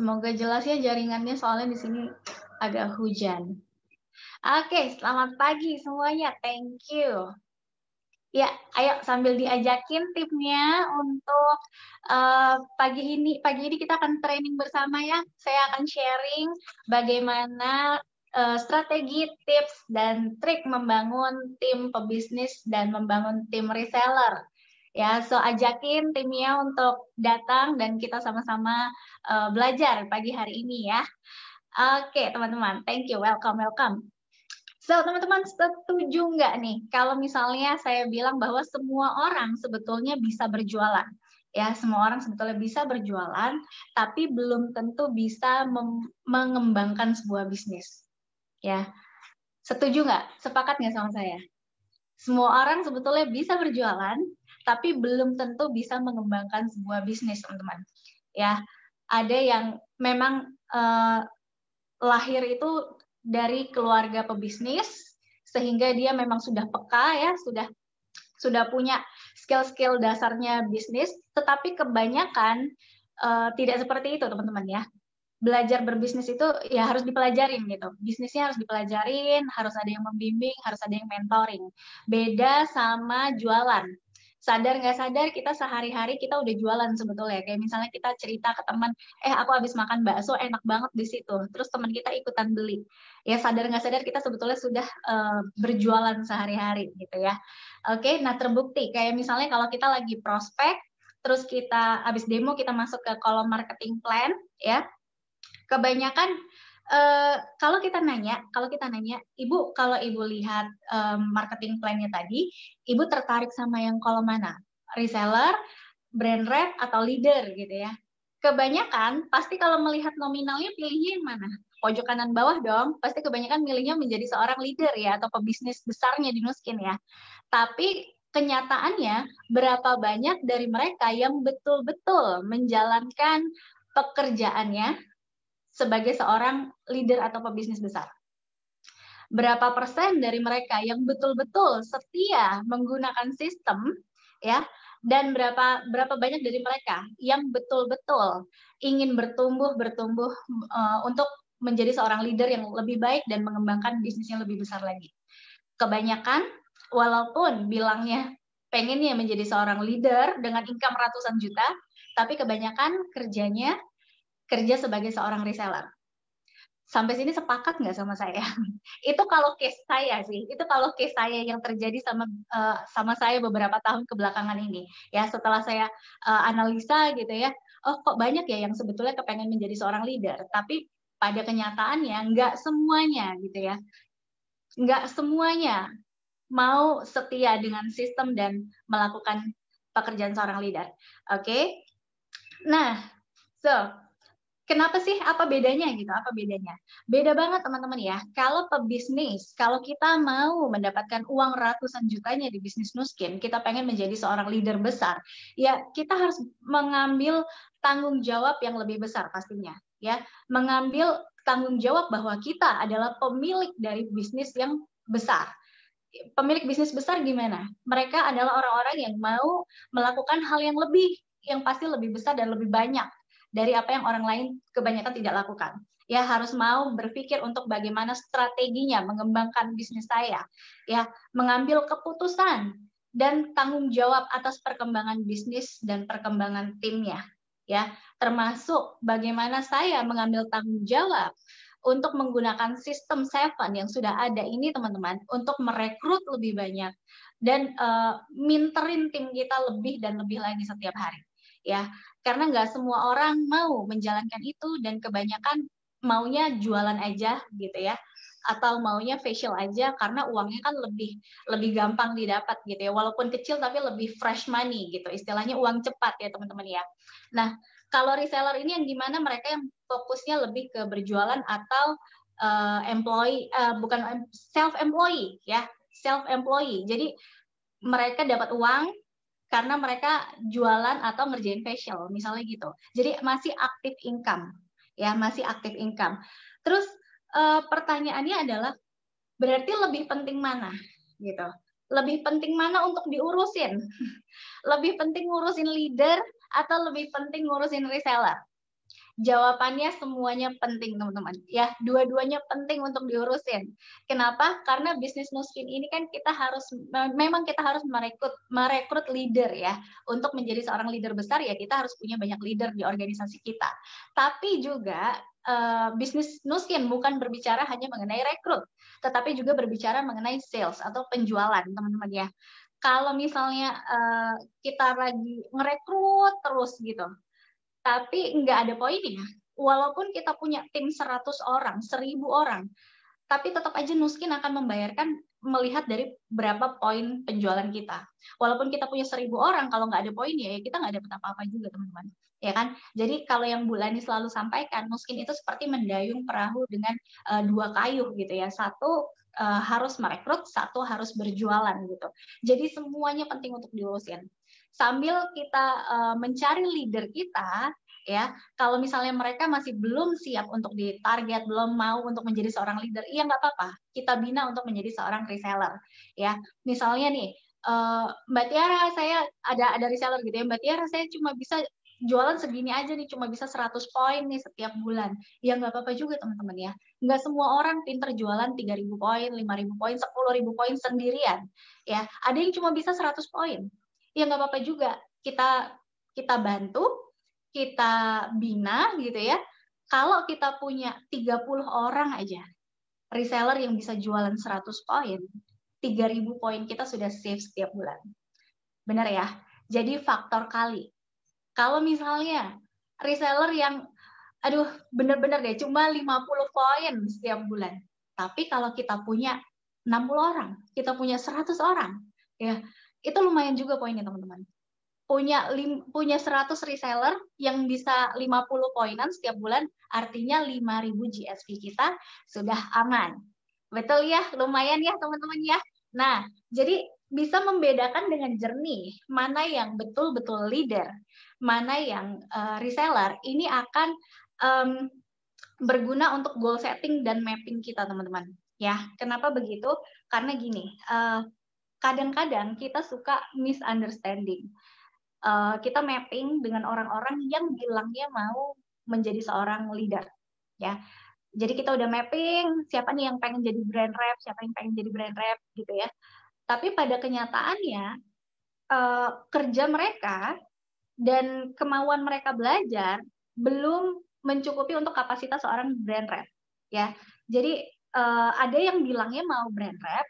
Semoga jelas ya jaringannya soalnya di sini agak hujan. Oke, selamat pagi semuanya. Thank you. Ya, ayo sambil diajakin tipnya untuk uh, pagi ini. Pagi ini kita akan training bersama ya. Saya akan sharing bagaimana uh, strategi, tips, dan trik membangun tim pebisnis dan membangun tim reseller Ya, so ajakin timnya untuk datang dan kita sama-sama uh, belajar pagi hari ini ya. Oke, okay, teman-teman. Thank you. Welcome, welcome. So, teman-teman setuju nggak nih kalau misalnya saya bilang bahwa semua orang sebetulnya bisa berjualan? Ya, semua orang sebetulnya bisa berjualan, tapi belum tentu bisa mengembangkan sebuah bisnis. Ya, setuju nggak? Sepakat nggak sama saya? Semua orang sebetulnya bisa berjualan, tapi belum tentu bisa mengembangkan sebuah bisnis, teman-teman. Ya, ada yang memang eh, lahir itu dari keluarga pebisnis sehingga dia memang sudah peka ya, sudah sudah punya skill-skill dasarnya bisnis, tetapi kebanyakan eh, tidak seperti itu, teman-teman ya belajar berbisnis itu ya harus dipelajarin gitu. Bisnisnya harus dipelajarin, harus ada yang membimbing, harus ada yang mentoring. Beda sama jualan sadar nggak sadar kita sehari-hari kita udah jualan sebetulnya kayak misalnya kita cerita ke teman eh aku habis makan bakso enak banget di situ terus teman kita ikutan beli ya sadar nggak sadar kita sebetulnya sudah uh, berjualan sehari-hari gitu ya oke okay? nah terbukti kayak misalnya kalau kita lagi prospek terus kita habis demo kita masuk ke kolom marketing plan ya kebanyakan Eh, kalau kita nanya, kalau kita nanya, Ibu, kalau Ibu lihat um, marketing plan-nya tadi, Ibu tertarik sama yang kalau mana? Reseller, brand rep, atau leader gitu ya? Kebanyakan pasti kalau melihat nominalnya pilihnya yang mana? Pojok kanan bawah dong, pasti kebanyakan milihnya menjadi seorang leader ya, atau pebisnis besarnya di Nuskin ya. Tapi kenyataannya berapa banyak dari mereka yang betul-betul menjalankan pekerjaannya sebagai seorang leader atau pebisnis besar. Berapa persen dari mereka yang betul-betul setia menggunakan sistem ya dan berapa berapa banyak dari mereka yang betul-betul ingin bertumbuh bertumbuh uh, untuk menjadi seorang leader yang lebih baik dan mengembangkan bisnisnya lebih besar lagi. Kebanyakan walaupun bilangnya pengennya menjadi seorang leader dengan income ratusan juta, tapi kebanyakan kerjanya kerja sebagai seorang reseller. Sampai sini sepakat nggak sama saya? itu kalau case saya sih, itu kalau case saya yang terjadi sama eh, sama saya beberapa tahun kebelakangan ini. Ya setelah saya eh, analisa gitu ya, oh kok banyak ya yang sebetulnya kepengen menjadi seorang leader, tapi pada kenyataannya nggak semuanya gitu ya, nggak semuanya mau setia dengan sistem dan melakukan pekerjaan seorang leader. Oke, okay? nah, so Kenapa sih? Apa bedanya gitu? Apa bedanya? Beda banget teman-teman ya. Kalau pebisnis, kalau kita mau mendapatkan uang ratusan jutanya di bisnis Nuskin, kita pengen menjadi seorang leader besar, ya kita harus mengambil tanggung jawab yang lebih besar pastinya. Ya, mengambil tanggung jawab bahwa kita adalah pemilik dari bisnis yang besar pemilik bisnis besar gimana? Mereka adalah orang-orang yang mau melakukan hal yang lebih, yang pasti lebih besar dan lebih banyak dari apa yang orang lain kebanyakan tidak lakukan. Ya harus mau berpikir untuk bagaimana strateginya mengembangkan bisnis saya. Ya, mengambil keputusan dan tanggung jawab atas perkembangan bisnis dan perkembangan timnya. Ya, termasuk bagaimana saya mengambil tanggung jawab untuk menggunakan sistem Seven yang sudah ada ini teman-teman untuk merekrut lebih banyak dan uh, minterin tim kita lebih dan lebih lagi setiap hari ya karena nggak semua orang mau menjalankan itu dan kebanyakan maunya jualan aja gitu ya atau maunya facial aja karena uangnya kan lebih lebih gampang didapat gitu ya walaupun kecil tapi lebih fresh money gitu istilahnya uang cepat ya teman-teman ya nah kalau reseller ini yang gimana mereka yang fokusnya lebih ke berjualan atau uh, employee uh, bukan self employee ya self employee jadi mereka dapat uang karena mereka jualan atau ngerjain facial misalnya gitu. Jadi masih aktif income ya, masih aktif income. Terus e, pertanyaannya adalah berarti lebih penting mana gitu. Lebih penting mana untuk diurusin? lebih penting ngurusin leader atau lebih penting ngurusin reseller? Jawabannya semuanya penting, teman-teman. Ya, dua-duanya penting untuk diurusin. Kenapa? Karena bisnis nuskin ini kan kita harus memang kita harus merekrut merekrut leader ya. Untuk menjadi seorang leader besar ya kita harus punya banyak leader di organisasi kita. Tapi juga Uh, bisnis Nuskin bukan berbicara hanya mengenai rekrut, tetapi juga berbicara mengenai sales atau penjualan, teman-teman ya. Kalau misalnya uh, kita lagi merekrut terus gitu, tapi nggak ada poinnya. Walaupun kita punya tim 100 orang, 1000 orang, tapi tetap aja Nuskin akan membayarkan melihat dari berapa poin penjualan kita. Walaupun kita punya 1000 orang, kalau nggak ada poin ya kita nggak dapat apa-apa juga teman-teman. Ya kan? Jadi kalau yang ini selalu sampaikan, Nuskin itu seperti mendayung perahu dengan uh, dua kayu gitu ya. Satu uh, harus merekrut, satu harus berjualan gitu. Jadi semuanya penting untuk diurusin sambil kita uh, mencari leader kita ya kalau misalnya mereka masih belum siap untuk ditarget belum mau untuk menjadi seorang leader iya nggak apa-apa kita bina untuk menjadi seorang reseller ya misalnya nih uh, Mbak Tiara saya ada ada reseller gitu ya Mbak Tiara saya cuma bisa jualan segini aja nih cuma bisa 100 poin nih setiap bulan ya nggak apa-apa juga teman-teman ya nggak semua orang pinter jualan 3.000 poin 5.000 poin 10.000 poin sendirian ya ada yang cuma bisa 100 poin ya nggak apa-apa juga kita kita bantu kita bina gitu ya kalau kita punya 30 orang aja reseller yang bisa jualan 100 poin 3000 poin kita sudah save setiap bulan benar ya jadi faktor kali kalau misalnya reseller yang aduh benar-benar deh cuma 50 poin setiap bulan tapi kalau kita punya 60 orang, kita punya 100 orang, ya itu lumayan juga poinnya teman-teman punya lim, punya 100 reseller yang bisa 50 poinan setiap bulan artinya 5000 GSP kita sudah aman. Betul ya? Lumayan ya teman-teman ya. Nah, jadi bisa membedakan dengan jernih mana yang betul-betul leader, mana yang uh, reseller. Ini akan um, berguna untuk goal setting dan mapping kita, teman-teman. Ya, kenapa begitu? Karena gini, uh, kadang-kadang kita suka misunderstanding. Uh, kita mapping dengan orang-orang yang bilangnya mau menjadi seorang leader, ya. Jadi kita udah mapping siapa nih yang pengen jadi brand rep, siapa yang pengen jadi brand rep, gitu ya. Tapi pada kenyataannya uh, kerja mereka dan kemauan mereka belajar belum mencukupi untuk kapasitas seorang brand rep, ya. Jadi uh, ada yang bilangnya mau brand rep,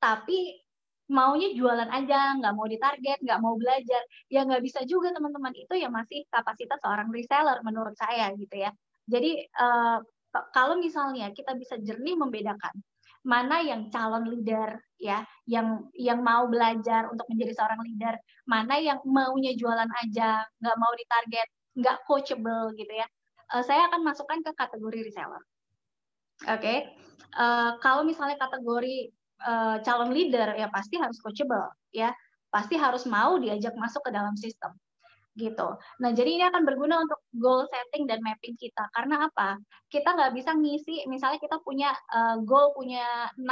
tapi maunya jualan aja, nggak mau ditarget, nggak mau belajar, ya nggak bisa juga teman-teman itu yang masih kapasitas seorang reseller menurut saya gitu ya. Jadi uh, kalau misalnya kita bisa jernih membedakan mana yang calon leader ya yang yang mau belajar untuk menjadi seorang leader mana yang maunya jualan aja nggak mau ditarget nggak coachable gitu ya uh, saya akan masukkan ke kategori reseller oke okay? uh, eh, kalau misalnya kategori uh, calon leader ya pasti harus coachable ya pasti harus mau diajak masuk ke dalam sistem gitu. Nah, jadi ini akan berguna untuk goal setting dan mapping kita. Karena apa? Kita nggak bisa ngisi, misalnya kita punya uh, goal punya 6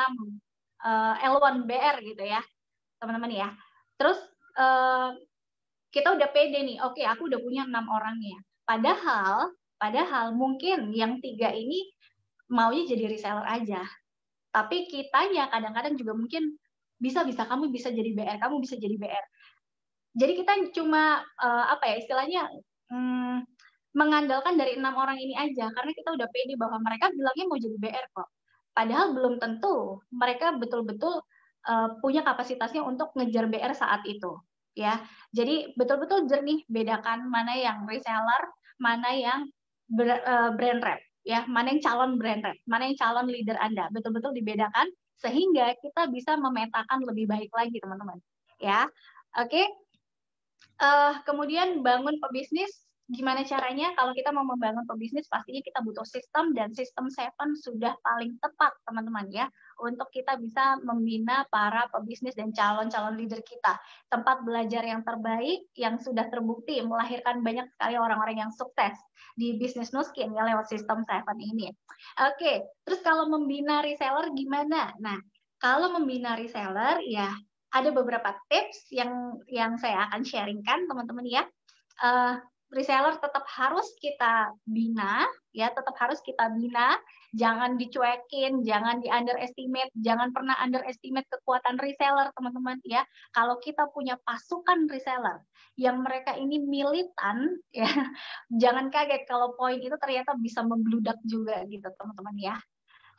uh, L1BR gitu ya, teman-teman ya. Terus uh, kita udah pede nih, oke okay, aku udah punya enam orangnya. Padahal, padahal mungkin yang tiga ini maunya jadi reseller aja tapi kita kitanya kadang-kadang juga mungkin bisa bisa kamu bisa jadi BR kamu bisa jadi BR jadi kita cuma uh, apa ya istilahnya hmm, mengandalkan dari enam orang ini aja karena kita udah pede bahwa mereka bilangnya mau jadi BR kok padahal belum tentu mereka betul-betul uh, punya kapasitasnya untuk ngejar BR saat itu ya jadi betul-betul jernih bedakan mana yang reseller mana yang eh, brand rep ya mana yang calon brand rep, mana yang calon leader Anda, betul-betul dibedakan sehingga kita bisa memetakan lebih baik lagi teman-teman. Ya, oke. Okay. Uh, eh, kemudian bangun pebisnis, gimana caranya? Kalau kita mau membangun pebisnis, pastinya kita butuh sistem dan sistem Seven sudah paling tepat teman-teman ya untuk kita bisa membina para pebisnis dan calon-calon leader kita. Tempat belajar yang terbaik yang sudah terbukti melahirkan banyak sekali orang-orang yang sukses di bisnis Nuskin ya lewat sistem Seven ini. Oke, terus kalau membina reseller gimana? Nah, kalau membina reseller ya ada beberapa tips yang yang saya akan sharingkan teman-teman ya. Uh, reseller tetap harus kita bina, ya tetap harus kita bina. Jangan dicuekin, jangan di underestimate, jangan pernah underestimate kekuatan reseller, teman-teman ya. Kalau kita punya pasukan reseller yang mereka ini militan, ya jangan kaget kalau poin itu ternyata bisa membludak juga gitu, teman-teman ya.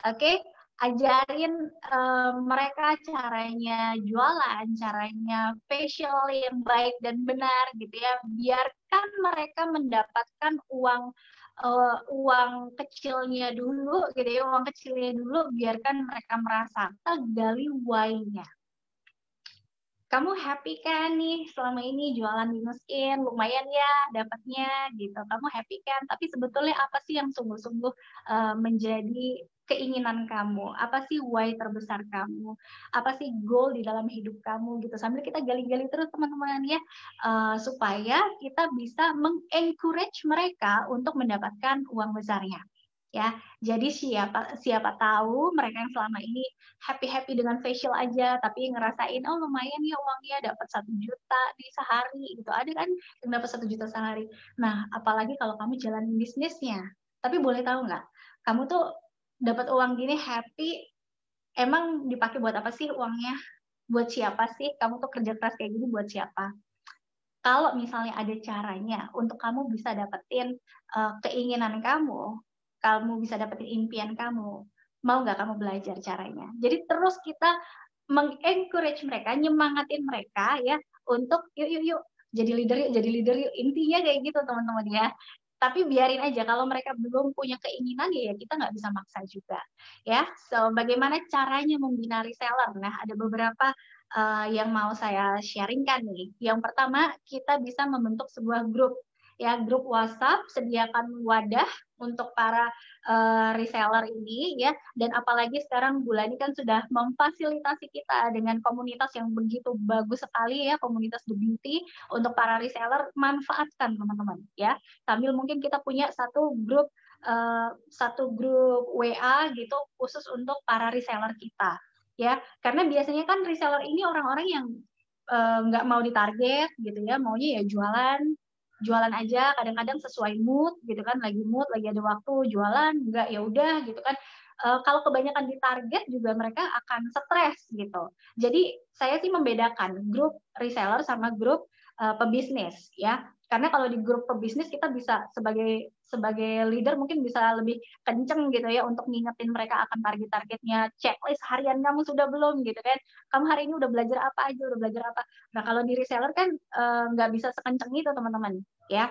Oke, okay? ajarin uh, mereka caranya jualan, caranya facial yang baik dan benar gitu ya. Biarkan mereka mendapatkan uang uh, uang kecilnya dulu gitu ya, uang kecilnya dulu biarkan mereka merasa tegali why-nya kamu happy kan nih selama ini jualan minus in lumayan ya dapatnya gitu kamu happy kan tapi sebetulnya apa sih yang sungguh-sungguh uh, menjadi keinginan kamu apa sih why terbesar kamu apa sih goal di dalam hidup kamu gitu sambil kita gali-gali terus teman-teman ya uh, supaya kita bisa mengencourage mereka untuk mendapatkan uang besarnya ya. Jadi siapa siapa tahu mereka yang selama ini happy-happy dengan facial aja tapi ngerasain oh lumayan ya uangnya dapat satu juta di sehari gitu. Ada kan yang dapat satu juta sehari. Nah, apalagi kalau kamu jalan bisnisnya. Tapi boleh tahu nggak? Kamu tuh dapat uang gini happy emang dipakai buat apa sih uangnya? Buat siapa sih? Kamu tuh kerja keras kayak gini buat siapa? kalau misalnya ada caranya untuk kamu bisa dapetin uh, keinginan kamu, kamu bisa dapetin impian kamu mau nggak kamu belajar caranya jadi terus kita mengencourage mereka nyemangatin mereka ya untuk yuk yuk yuk jadi leader yuk jadi leader yuk intinya kayak gitu teman-teman ya tapi biarin aja kalau mereka belum punya keinginan ya kita nggak bisa maksa juga ya so bagaimana caranya membina reseller nah ada beberapa uh, yang mau saya sharingkan nih yang pertama kita bisa membentuk sebuah grup ya grup WhatsApp sediakan wadah untuk para uh, reseller ini ya dan apalagi sekarang bulan ini kan sudah memfasilitasi kita dengan komunitas yang begitu bagus sekali ya komunitas The Beauty untuk para reseller manfaatkan teman-teman ya sambil mungkin kita punya satu grup uh, satu grup WA gitu khusus untuk para reseller kita ya karena biasanya kan reseller ini orang-orang yang eh, nggak uh, mau ditarget gitu ya maunya ya jualan jualan aja kadang-kadang sesuai mood gitu kan lagi mood lagi ada waktu jualan enggak ya udah gitu kan e, kalau kebanyakan di target juga mereka akan stres gitu jadi saya sih membedakan grup reseller sama grup e, pebisnis ya karena kalau di grup pebisnis kita bisa sebagai sebagai leader mungkin bisa lebih kenceng gitu ya untuk ngingetin mereka akan target-targetnya checklist harian kamu sudah belum gitu kan kamu hari ini udah belajar apa aja udah belajar apa nah kalau di reseller kan eh, nggak uh, bisa sekenceng itu teman-teman ya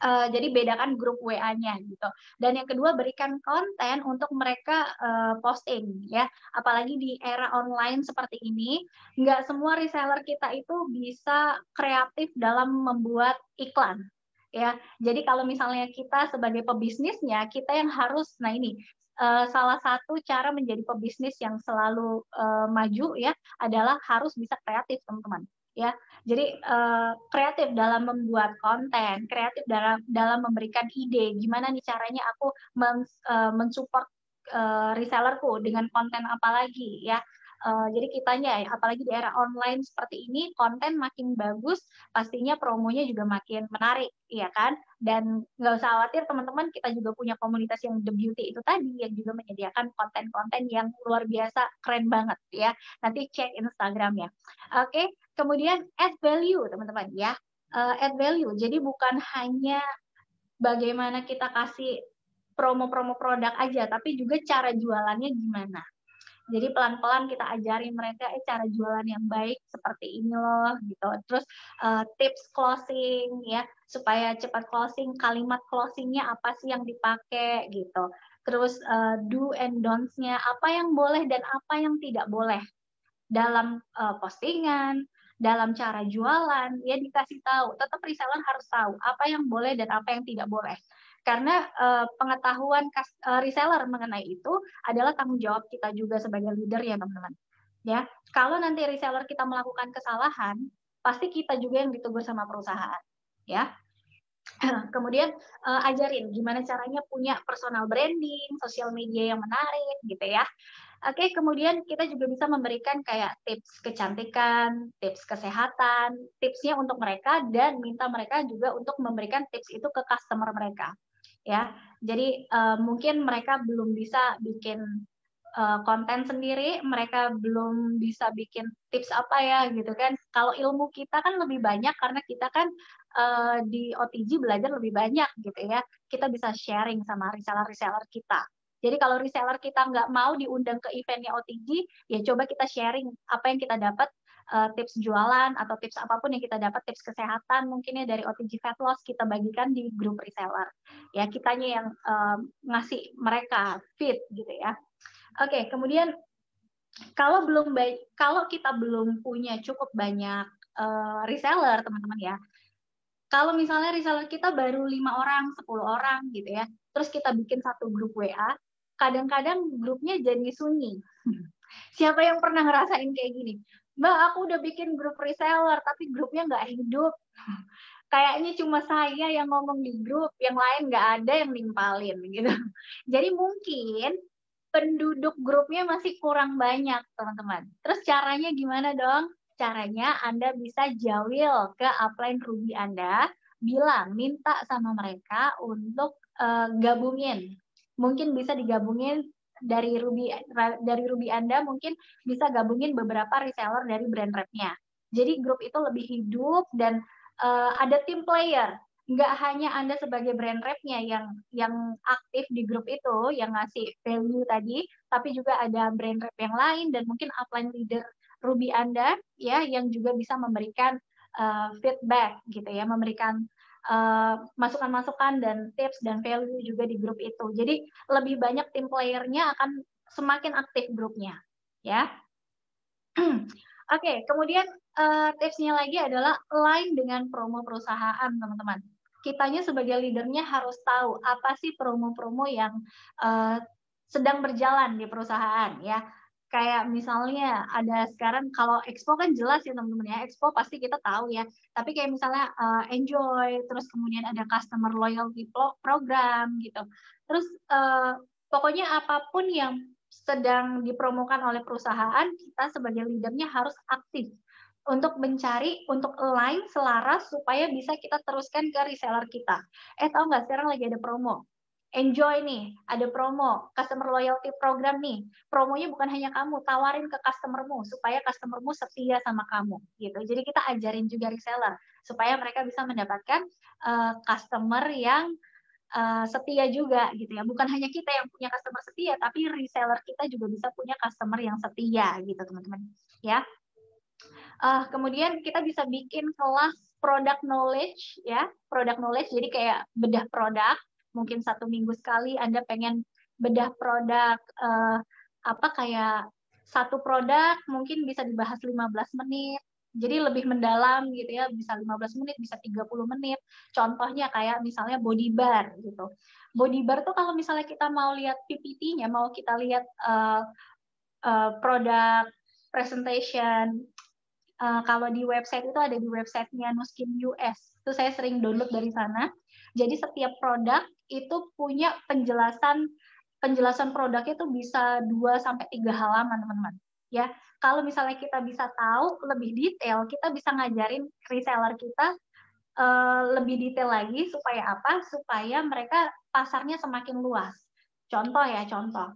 uh, jadi bedakan grup WA-nya gitu. Dan yang kedua berikan konten untuk mereka uh, posting ya. Apalagi di era online seperti ini, nggak semua reseller kita itu bisa kreatif dalam membuat iklan ya. Jadi kalau misalnya kita sebagai pebisnisnya, kita yang harus nah ini eh, salah satu cara menjadi pebisnis yang selalu eh, maju ya adalah harus bisa kreatif, teman-teman ya. Jadi uh, kreatif dalam membuat konten, kreatif dalam dalam memberikan ide, gimana nih caranya aku uh, mensupport uh, resellerku dengan konten apa lagi ya. Eh, jadi kitanya ya, apalagi di era online seperti ini, konten makin bagus, pastinya promonya juga makin menarik, ya kan? Dan nggak usah khawatir teman-teman, kita juga punya komunitas yang The Beauty itu tadi, yang juga menyediakan konten-konten yang luar biasa, keren banget, ya. Nanti cek Instagramnya. Oke, kemudian add value, teman-teman, ya. Uh, add value, jadi bukan hanya bagaimana kita kasih promo-promo produk aja, tapi juga cara jualannya gimana. Jadi pelan-pelan kita ajarin mereka eh cara jualan yang baik seperti ini loh gitu. Terus uh, tips closing ya supaya cepat closing, kalimat closingnya apa sih yang dipakai gitu. Terus uh, do and don'ts-nya apa yang boleh dan apa yang tidak boleh dalam uh, postingan, dalam cara jualan ya dikasih tahu. Tetap reseller harus tahu apa yang boleh dan apa yang tidak boleh karena uh, pengetahuan kas, uh, reseller mengenai itu adalah tanggung jawab kita juga sebagai leader ya teman-teman. Ya, kalau nanti reseller kita melakukan kesalahan, pasti kita juga yang ditegur sama perusahaan, ya. Kemudian uh, ajarin gimana caranya punya personal branding, sosial media yang menarik gitu ya. Oke, kemudian kita juga bisa memberikan kayak tips kecantikan, tips kesehatan, tipsnya untuk mereka dan minta mereka juga untuk memberikan tips itu ke customer mereka ya. Jadi uh, mungkin mereka belum bisa bikin uh, konten sendiri, mereka belum bisa bikin tips apa ya gitu kan. Kalau ilmu kita kan lebih banyak karena kita kan uh, di OTG belajar lebih banyak gitu ya. Kita bisa sharing sama reseller-reseller kita. Jadi kalau reseller kita nggak mau diundang ke eventnya OTG, ya coba kita sharing apa yang kita dapat uh, tips jualan atau tips apapun yang kita dapat tips kesehatan mungkin ya dari OTG Fat Loss kita bagikan di grup reseller ya kitanya yang um, ngasih mereka fit gitu ya oke okay, kemudian kalau belum baik kalau kita belum punya cukup banyak uh, reseller teman-teman ya kalau misalnya reseller kita baru lima orang 10 orang gitu ya terus kita bikin satu grup WA kadang-kadang grupnya jadi sunyi siapa yang pernah ngerasain kayak gini Mbak aku udah bikin grup reseller tapi grupnya nggak hidup. Kayaknya cuma saya yang ngomong di grup, yang lain nggak ada yang nimpalin gitu. Jadi mungkin penduduk grupnya masih kurang banyak teman-teman. Terus caranya gimana dong? Caranya Anda bisa jawil ke upline Ruby Anda, bilang minta sama mereka untuk uh, gabungin. Mungkin bisa digabungin dari Ruby dari Ruby Anda mungkin bisa gabungin beberapa reseller dari brand rep-nya. Jadi grup itu lebih hidup dan uh, ada tim player. Nggak hanya Anda sebagai brand rep-nya yang yang aktif di grup itu yang ngasih value tadi, tapi juga ada brand rep yang lain dan mungkin upline leader Ruby Anda ya yang juga bisa memberikan uh, feedback gitu ya, memberikan Eh, masukan-masukan uh, dan tips dan value juga di grup itu. Jadi lebih banyak tim playernya akan semakin aktif grupnya, ya. Oke, okay, kemudian uh, tipsnya lagi adalah line dengan promo perusahaan, teman-teman. Kitanya sebagai leadernya harus tahu apa sih promo-promo yang uh, sedang berjalan di perusahaan, ya kayak misalnya ada sekarang kalau expo kan jelas ya teman-teman ya expo pasti kita tahu ya tapi kayak misalnya uh, enjoy terus kemudian ada customer loyalty program gitu terus uh, pokoknya apapun yang sedang dipromokan oleh perusahaan kita sebagai leadernya harus aktif untuk mencari untuk align selaras supaya bisa kita teruskan ke reseller kita eh tahu nggak sekarang lagi ada promo enjoy nih, ada promo, customer loyalty program nih. Promonya bukan hanya kamu, tawarin ke customermu supaya customermu setia sama kamu gitu. Jadi kita ajarin juga reseller supaya mereka bisa mendapatkan uh, customer yang uh, setia juga gitu ya. Bukan hanya kita yang punya customer setia, tapi reseller kita juga bisa punya customer yang setia gitu, teman-teman. Ya. Uh, kemudian kita bisa bikin kelas product knowledge ya, product knowledge jadi kayak bedah produk mungkin satu minggu sekali Anda pengen bedah produk eh, apa kayak satu produk mungkin bisa dibahas 15 menit. Jadi lebih mendalam gitu ya, bisa 15 menit, bisa 30 menit. Contohnya kayak misalnya body bar gitu. Body bar tuh kalau misalnya kita mau lihat PPT-nya, mau kita lihat uh, uh, produk presentation, uh, kalau di website itu ada di websitenya Nuskin US. Itu saya sering download dari sana. Jadi setiap produk itu punya penjelasan penjelasan produknya itu bisa 2 sampai 3 halaman, teman-teman. Ya, kalau misalnya kita bisa tahu lebih detail, kita bisa ngajarin reseller kita uh, lebih detail lagi supaya apa? Supaya mereka pasarnya semakin luas. Contoh ya, contoh.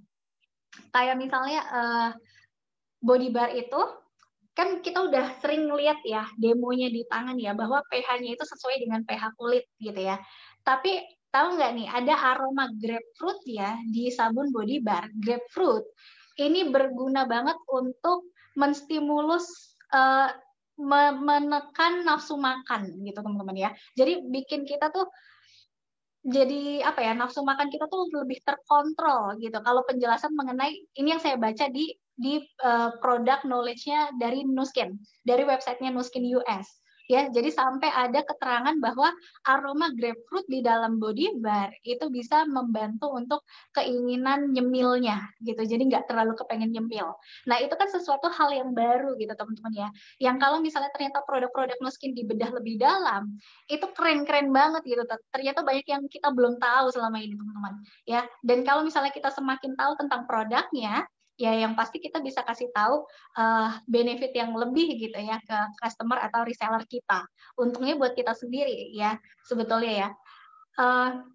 Kayak misalnya uh, body bar itu kan kita udah sering lihat ya demonya di tangan ya bahwa pH-nya itu sesuai dengan pH kulit gitu ya. Tapi tahu nggak nih ada aroma grapefruit ya di sabun body bar grapefruit ini berguna banget untuk menstimulus uh, menekan nafsu makan gitu teman-teman ya jadi bikin kita tuh jadi apa ya nafsu makan kita tuh lebih terkontrol gitu. Kalau penjelasan mengenai ini yang saya baca di di uh, produk knowledge-nya dari Nuskin, dari websitenya Nuskin US ya. Jadi sampai ada keterangan bahwa aroma grapefruit di dalam body bar itu bisa membantu untuk keinginan nyemilnya gitu. Jadi nggak terlalu kepengen nyemil. Nah, itu kan sesuatu hal yang baru gitu, teman-teman ya. Yang kalau misalnya ternyata produk-produk Nuskin dibedah lebih dalam, itu keren-keren banget gitu. Ternyata banyak yang kita belum tahu selama ini, teman-teman. Ya, dan kalau misalnya kita semakin tahu tentang produknya, ya yang pasti kita bisa kasih tahu uh, benefit yang lebih gitu ya ke customer atau reseller kita. Untungnya buat kita sendiri ya sebetulnya ya. Uh,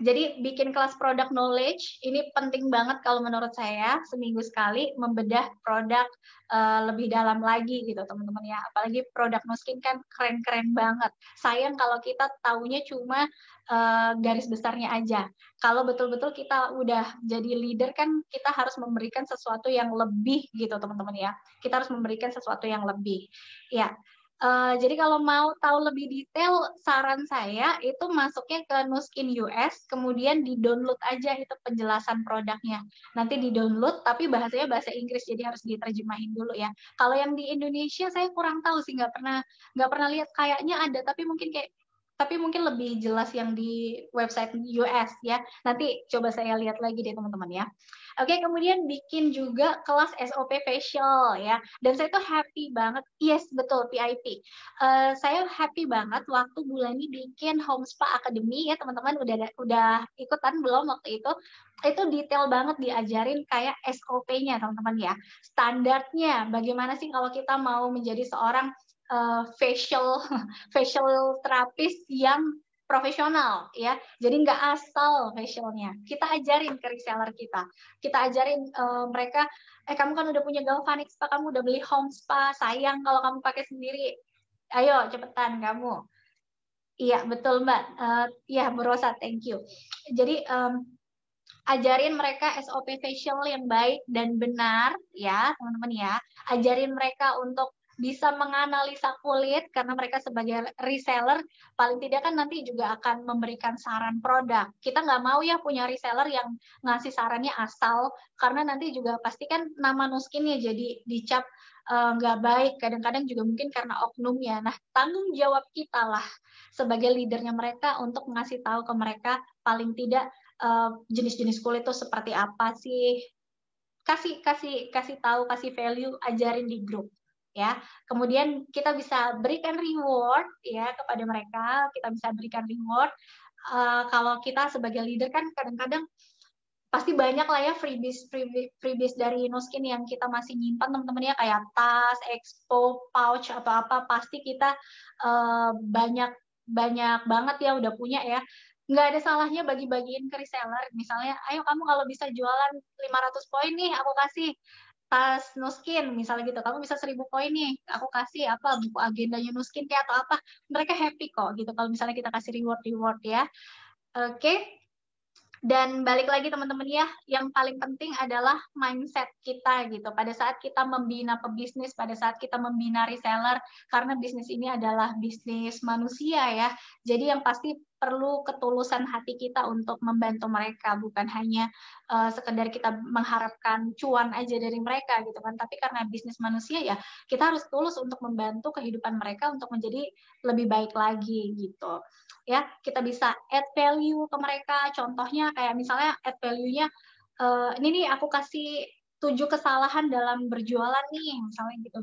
jadi bikin kelas produk knowledge ini penting banget kalau menurut saya seminggu sekali membedah produk eh, lebih dalam lagi gitu teman-teman ya. Apalagi produk Nuskin kan keren-keren banget. Sayang kalau kita taunya cuma eh, garis besarnya aja. Kalau betul-betul kita udah jadi leader kan kita harus memberikan sesuatu yang lebih gitu teman-teman ya. Kita harus memberikan sesuatu yang lebih. Ya, Uh, jadi kalau mau tahu lebih detail, saran saya itu masuknya ke Nuskin US, kemudian di-download aja itu penjelasan produknya. Nanti di-download, tapi bahasanya bahasa Inggris, jadi harus diterjemahin dulu ya. Kalau yang di Indonesia, saya kurang tahu sih, nggak pernah nggak pernah lihat. Kayaknya ada, tapi mungkin kayak tapi mungkin lebih jelas yang di website US ya. Nanti coba saya lihat lagi deh teman-teman ya. Oke, kemudian bikin juga kelas SOP facial ya. Dan saya tuh happy banget. Yes, betul PIP. Uh, eh, saya happy banget waktu bulan ini bikin Home Spa Academy ya, teman-teman udah udah ikutan belum waktu itu? Itu detail banget diajarin kayak SOP-nya, teman-teman ya. Standarnya bagaimana sih kalau kita mau menjadi seorang uh, facial facial terapis yang profesional ya. Jadi nggak asal facialnya. Kita ajarin ke reseller kita. Kita ajarin uh, mereka, eh kamu kan udah punya galvanic spa, kamu udah beli home spa, sayang kalau kamu pakai sendiri. Ayo cepetan kamu. Iya betul mbak. Uh, eh, ya berusaha thank you. Jadi um, ajarin mereka SOP facial yang baik dan benar ya teman-teman ya ajarin mereka untuk bisa menganalisa kulit karena mereka sebagai reseller paling tidak kan nanti juga akan memberikan saran produk. Kita nggak mau ya punya reseller yang ngasih sarannya asal karena nanti juga pasti kan nama nuskin ya jadi dicap eh, nggak baik. Kadang-kadang juga mungkin karena oknum ya. Nah tanggung jawab kita lah sebagai leadernya mereka untuk ngasih tahu ke mereka paling tidak jenis eh, jenis-jenis kulit itu seperti apa sih kasih kasih kasih tahu kasih value ajarin di grup ya. Kemudian kita bisa berikan reward ya kepada mereka, kita bisa berikan reward. Uh, kalau kita sebagai leader kan kadang-kadang pasti banyak lah ya freebies freebies, freebies dari Inoskin yang kita masih nyimpan teman teman ya kayak tas, expo, pouch atau apa pasti kita uh, banyak banyak banget ya udah punya ya nggak ada salahnya bagi-bagiin ke reseller misalnya ayo kamu kalau bisa jualan 500 poin nih aku kasih tas Nuskin misalnya gitu kamu bisa seribu koin nih aku kasih apa buku agenda Nuskin ya atau apa mereka happy kok gitu kalau misalnya kita kasih reward reward ya oke okay. dan balik lagi teman-teman ya yang paling penting adalah mindset kita gitu pada saat kita membina pebisnis pada saat kita membina reseller karena bisnis ini adalah bisnis manusia ya jadi yang pasti perlu ketulusan hati kita untuk membantu mereka bukan hanya uh, sekedar kita mengharapkan cuan aja dari mereka gitu kan tapi karena bisnis manusia ya kita harus tulus untuk membantu kehidupan mereka untuk menjadi lebih baik lagi gitu ya kita bisa add value ke mereka contohnya kayak misalnya add value-nya uh, ini nih aku kasih tujuh kesalahan dalam berjualan nih misalnya gitu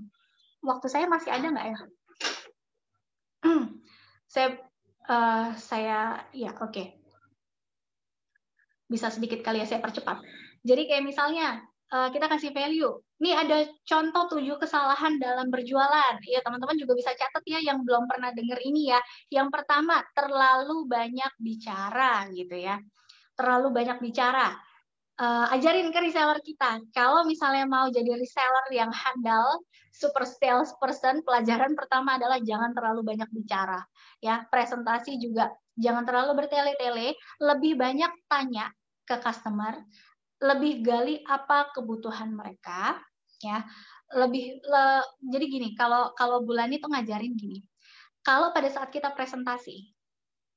waktu saya masih ada nggak ya saya Eh, saya ya oke. Okay. Bisa sedikit kali ya saya percepat. Jadi kayak misalnya uh, kita kasih value. Ini ada contoh tujuh kesalahan dalam berjualan. Ya teman-teman juga bisa catat ya yang belum pernah dengar ini ya. Yang pertama terlalu banyak bicara gitu ya. Terlalu banyak bicara. Uh, ajarin ke reseller kita. Kalau misalnya mau jadi reseller yang handal, super sales person, pelajaran pertama adalah jangan terlalu banyak bicara ya presentasi juga jangan terlalu bertele-tele lebih banyak tanya ke customer lebih gali apa kebutuhan mereka ya lebih le, jadi gini kalau kalau bulan itu ngajarin gini kalau pada saat kita presentasi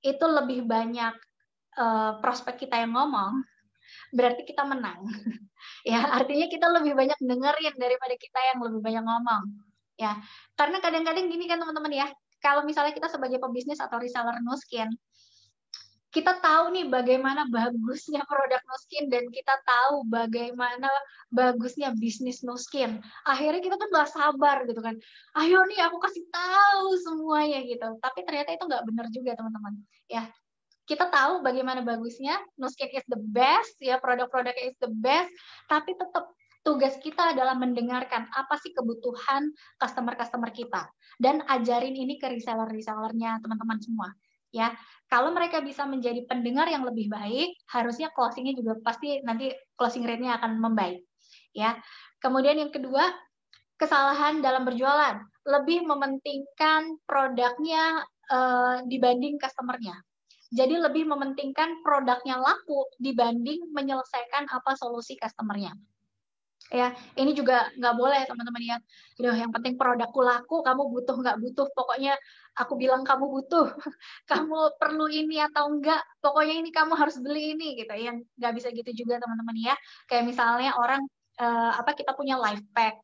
itu lebih banyak uh, prospek kita yang ngomong berarti kita menang ya artinya kita lebih banyak dengerin daripada kita yang lebih banyak ngomong ya karena kadang-kadang gini kan teman-teman ya kalau misalnya kita sebagai pebisnis atau reseller Nuskin, kita tahu nih bagaimana bagusnya produk Nuskin dan kita tahu bagaimana bagusnya bisnis Nuskin. Akhirnya kita kan nggak sabar gitu kan. Ayo nih aku kasih tahu semuanya gitu. Tapi ternyata itu nggak benar juga teman-teman. Ya kita tahu bagaimana bagusnya Nuskin is the best ya produk-produknya is the best. Tapi tetap tugas kita adalah mendengarkan apa sih kebutuhan customer-customer kita dan ajarin ini ke reseller-resellernya teman-teman semua ya. Kalau mereka bisa menjadi pendengar yang lebih baik, harusnya closingnya juga pasti nanti closing rate-nya akan membaik ya. Kemudian yang kedua, kesalahan dalam berjualan, lebih mementingkan produknya eh, dibanding customernya. Jadi lebih mementingkan produknya laku dibanding menyelesaikan apa solusi customernya ya ini juga nggak boleh teman-teman ya Aduh, yang penting produkku laku kamu butuh nggak butuh pokoknya aku bilang kamu butuh kamu perlu ini atau enggak pokoknya ini kamu harus beli ini gitu yang nggak bisa gitu juga teman-teman ya kayak misalnya orang eh, apa kita punya life pack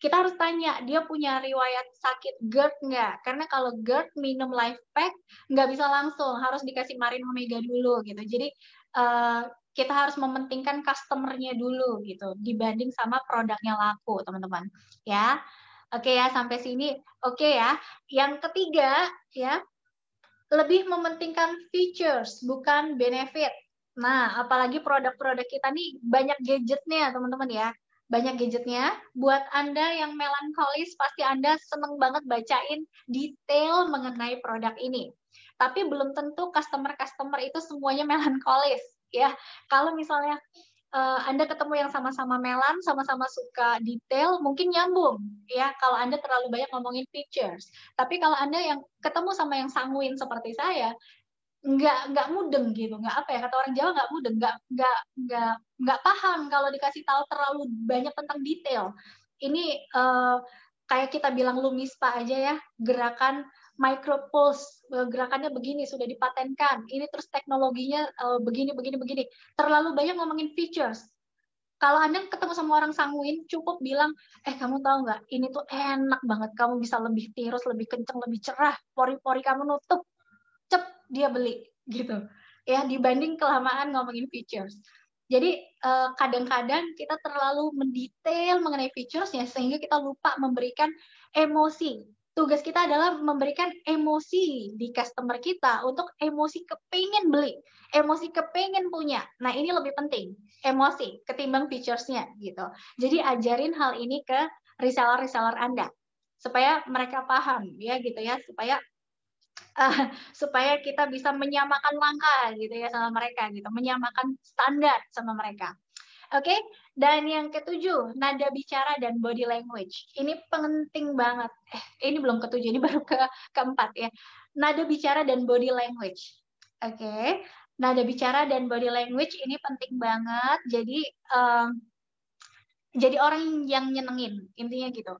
kita harus tanya dia punya riwayat sakit GERD nggak karena kalau GERD minum life pack nggak bisa langsung harus dikasih marin omega dulu gitu jadi uh, kita harus mementingkan customernya dulu gitu dibanding sama produknya laku teman-teman ya oke ya sampai sini oke ya yang ketiga ya lebih mementingkan features bukan benefit nah apalagi produk-produk kita nih banyak gadgetnya teman-teman ya banyak gadgetnya. Buat Anda yang melankolis, pasti Anda seneng banget bacain detail mengenai produk ini. Tapi belum tentu customer-customer itu semuanya melankolis ya kalau misalnya uh, Anda ketemu yang sama-sama melan, sama-sama suka detail, mungkin nyambung ya kalau Anda terlalu banyak ngomongin features Tapi kalau Anda yang ketemu sama yang sanguin seperti saya, nggak nggak mudeng gitu nggak apa ya kata orang Jawa nggak mudeng nggak nggak nggak nggak paham kalau dikasih tahu terlalu banyak tentang detail ini uh, kayak kita bilang lumispa aja ya gerakan micropulse eh, gerakannya begini sudah dipatenkan ini terus teknologinya eh, begini begini begini terlalu banyak ngomongin features kalau anda ketemu sama orang sanguin cukup bilang eh kamu tahu nggak ini tuh enak banget kamu bisa lebih tirus lebih kenceng lebih cerah pori-pori kamu nutup cep dia beli gitu ya dibanding kelamaan ngomongin features jadi eh, kadang-kadang kita terlalu mendetail mengenai featuresnya sehingga kita lupa memberikan emosi tugas kita adalah memberikan emosi di customer kita untuk emosi kepingin beli, emosi kepingin punya. Nah ini lebih penting, emosi ketimbang featuresnya gitu. Jadi ajarin hal ini ke reseller-reseller Anda supaya mereka paham ya gitu ya supaya uh, supaya kita bisa menyamakan langkah gitu ya sama mereka gitu menyamakan standar sama mereka Oke, okay? dan yang ketujuh, nada bicara dan body language. Ini penting banget. Eh, ini belum ketujuh, ini baru ke keempat ya. Nada bicara dan body language. Oke, okay? nada bicara dan body language ini penting banget. Jadi um, jadi orang yang nyenengin, intinya gitu.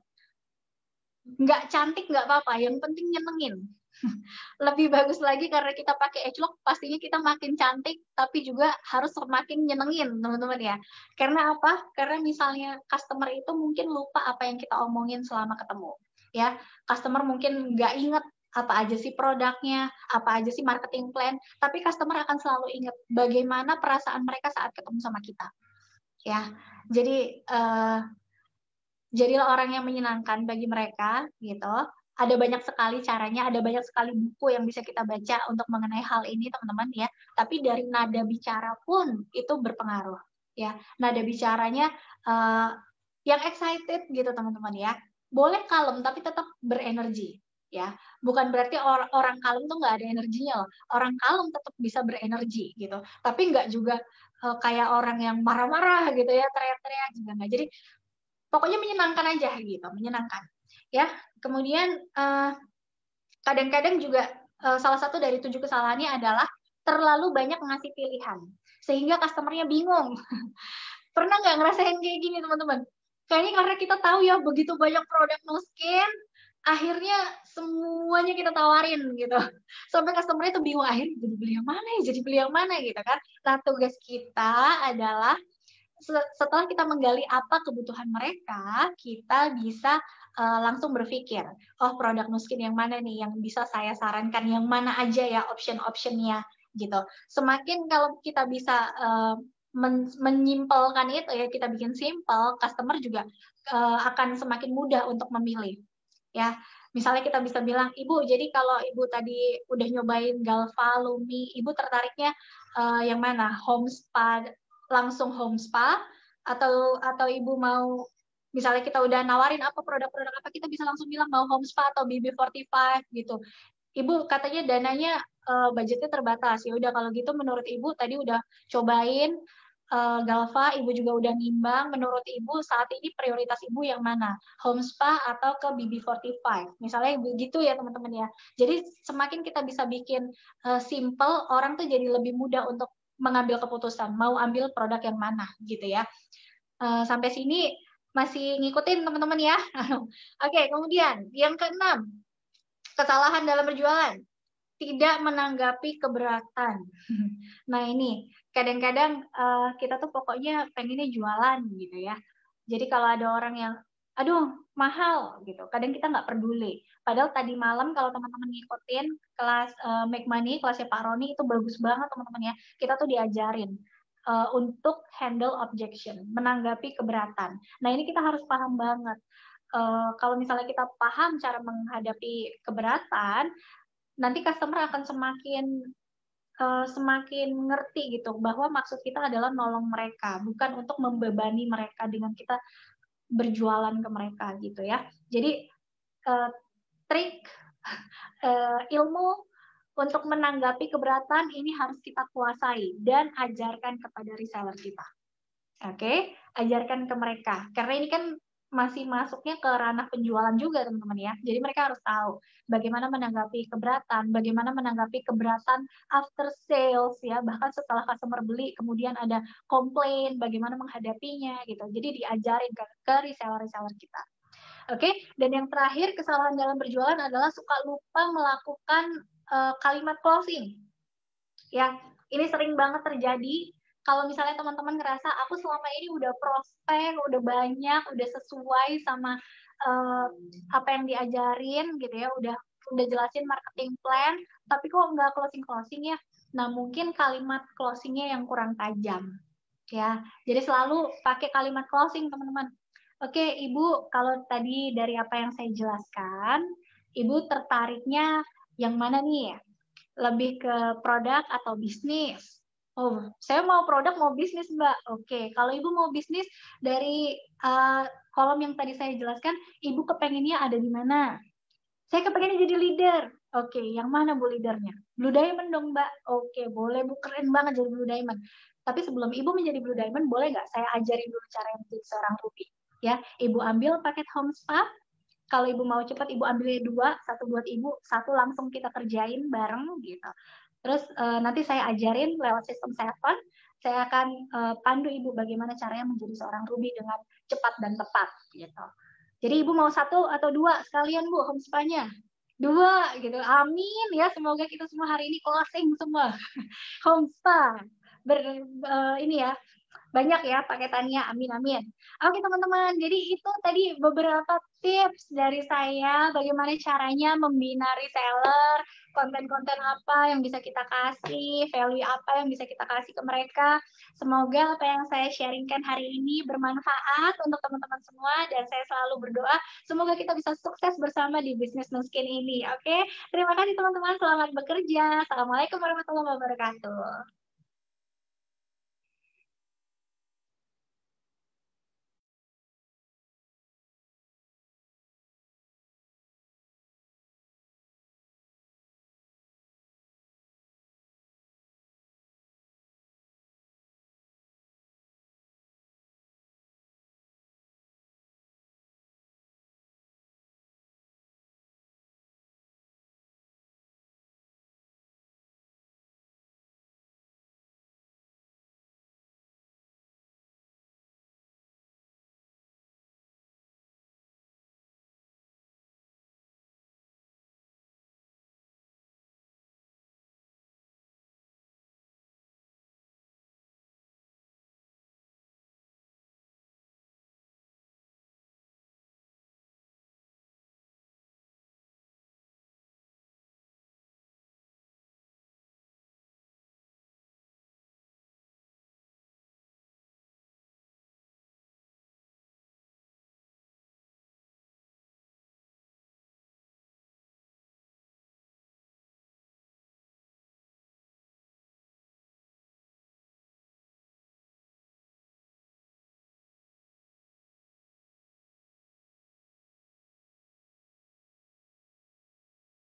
Nggak cantik nggak apa-apa, yang penting nyenengin. lebih bagus lagi karena kita pakai edge lock pastinya kita makin cantik tapi juga harus semakin nyenengin teman-teman ya karena apa karena misalnya customer itu mungkin lupa apa yang kita omongin selama ketemu ya customer mungkin nggak inget apa aja sih produknya, apa aja sih marketing plan, tapi customer akan selalu inget bagaimana perasaan mereka saat ketemu sama kita. Ya, jadi uh, jadilah orang yang menyenangkan bagi mereka gitu ada banyak sekali caranya, ada banyak sekali buku yang bisa kita baca untuk mengenai hal ini, teman-teman ya. Tapi dari nada bicara pun itu berpengaruh, ya. Nada bicaranya uh, yang excited gitu, teman-teman ya. Boleh kalem tapi tetap berenergi, ya. Bukan berarti or orang kalem tuh nggak ada energinya loh. Orang kalem tetap bisa berenergi gitu. Tapi nggak juga uh, kayak orang yang marah-marah gitu ya, teriak-teriak juga gitu. nggak. Jadi pokoknya menyenangkan aja gitu, menyenangkan ya kemudian eh, kadang-kadang uh, juga uh, salah satu dari tujuh kesalahannya adalah terlalu banyak ngasih pilihan sehingga customernya bingung pernah nggak ngerasain kayak gini teman-teman kayaknya karena kita tahu ya begitu banyak produk no skin akhirnya semuanya kita tawarin gitu sampai customer itu bingung akhirnya jadi beli yang mana ya jadi beli yang mana gitu kan nah tugas kita adalah setelah kita menggali apa kebutuhan mereka kita bisa uh, langsung berpikir, oh produk Nuskin yang mana nih yang bisa saya sarankan, yang mana aja ya option-optionnya gitu. Semakin kalau kita bisa uh, men menyimpelkan itu ya kita bikin simple, customer juga uh, akan semakin mudah untuk memilih. Ya, misalnya kita bisa bilang, ibu, jadi kalau ibu tadi udah nyobain Galva, Lumi, ibu tertariknya uh, yang mana? Home spa, langsung home spa, atau atau ibu mau misalnya kita udah nawarin apa produk-produk apa kita bisa langsung bilang mau home spa atau BB45 gitu ibu katanya dananya uh, budgetnya terbatas ya udah kalau gitu menurut ibu tadi udah cobain uh, Galva ibu juga udah nimbang menurut ibu saat ini prioritas ibu yang mana home spa atau ke BB45 misalnya begitu ya teman-teman ya jadi semakin kita bisa bikin uh, simple orang tuh jadi lebih mudah untuk mengambil keputusan mau ambil produk yang mana gitu ya uh, sampai sini masih ngikutin teman-teman ya. Oke, kemudian yang keenam, kesalahan dalam berjualan. Tidak menanggapi keberatan. Nah ini, kadang-kadang uh, kita tuh pokoknya pengennya jualan gitu ya. Jadi kalau ada orang yang, aduh mahal gitu, kadang kita nggak peduli. Padahal tadi malam kalau teman-teman ngikutin kelas uh, Make Money, kelasnya Pak Roni itu bagus banget teman-teman ya. Kita tuh diajarin uh, untuk handle objection, menanggapi keberatan. Nah, ini kita harus paham banget. Uh, kalau misalnya kita paham cara menghadapi keberatan, nanti customer akan semakin eh, semakin ngerti gitu bahwa maksud kita adalah nolong mereka, bukan untuk membebani mereka dengan kita berjualan ke mereka gitu ya. Jadi uh, trik uh, ilmu untuk menanggapi keberatan ini harus kita kuasai dan ajarkan kepada reseller kita. Oke, okay? ajarkan ke mereka. Karena ini kan masih masuknya ke ranah penjualan juga teman-teman ya. Jadi mereka harus tahu bagaimana menanggapi keberatan, bagaimana menanggapi keberatan after sales ya, bahkan setelah customer beli kemudian ada komplain, bagaimana menghadapinya gitu. Jadi diajarin ke, ke reseller-reseller kita. Oke, okay? dan yang terakhir kesalahan dalam berjualan adalah suka lupa melakukan uh, kalimat closing ya ini sering banget terjadi kalau misalnya teman-teman ngerasa aku selama ini udah prospek, udah banyak, udah sesuai sama uh, apa yang diajarin gitu ya, udah udah jelasin marketing plan, tapi kok nggak closing closing ya. Nah mungkin kalimat closingnya yang kurang tajam, ya. Jadi selalu pakai kalimat closing teman-teman. Oke ibu, kalau tadi dari apa yang saya jelaskan, ibu tertariknya yang mana nih? ya? Lebih ke produk atau bisnis? Oh, saya mau produk, mau bisnis, Mbak. Oke, kalau Ibu mau bisnis, dari uh, kolom yang tadi saya jelaskan, Ibu kepengennya ada di mana? Saya kepengennya jadi leader. Oke, yang mana Bu leadernya? Blue Diamond dong, Mbak. Oke, boleh Bu, keren banget jadi Blue Diamond. Tapi sebelum Ibu menjadi Blue Diamond, boleh nggak saya ajarin dulu cara menjadi seorang Ruby? Ya, Ibu ambil paket home spa, kalau ibu mau cepat ibu ambilnya dua satu buat ibu satu langsung kita kerjain bareng gitu terus uh, nanti saya ajarin lewat sistem seven saya akan uh, pandu ibu bagaimana caranya menjadi seorang Ruby dengan cepat dan tepat gitu jadi ibu mau satu atau dua sekalian bu homespanya dua gitu amin ya semoga kita semua hari ini closing semua homespa ber uh, ini ya banyak ya paketannya amin amin oke teman-teman jadi itu tadi beberapa tips dari saya bagaimana caranya membina reseller, konten-konten apa yang bisa kita kasih, value apa yang bisa kita kasih ke mereka. Semoga apa yang saya sharingkan hari ini bermanfaat untuk teman-teman semua dan saya selalu berdoa semoga kita bisa sukses bersama di bisnis Nuskin ini. Oke, terima kasih teman-teman, selamat bekerja. Assalamualaikum warahmatullahi wabarakatuh.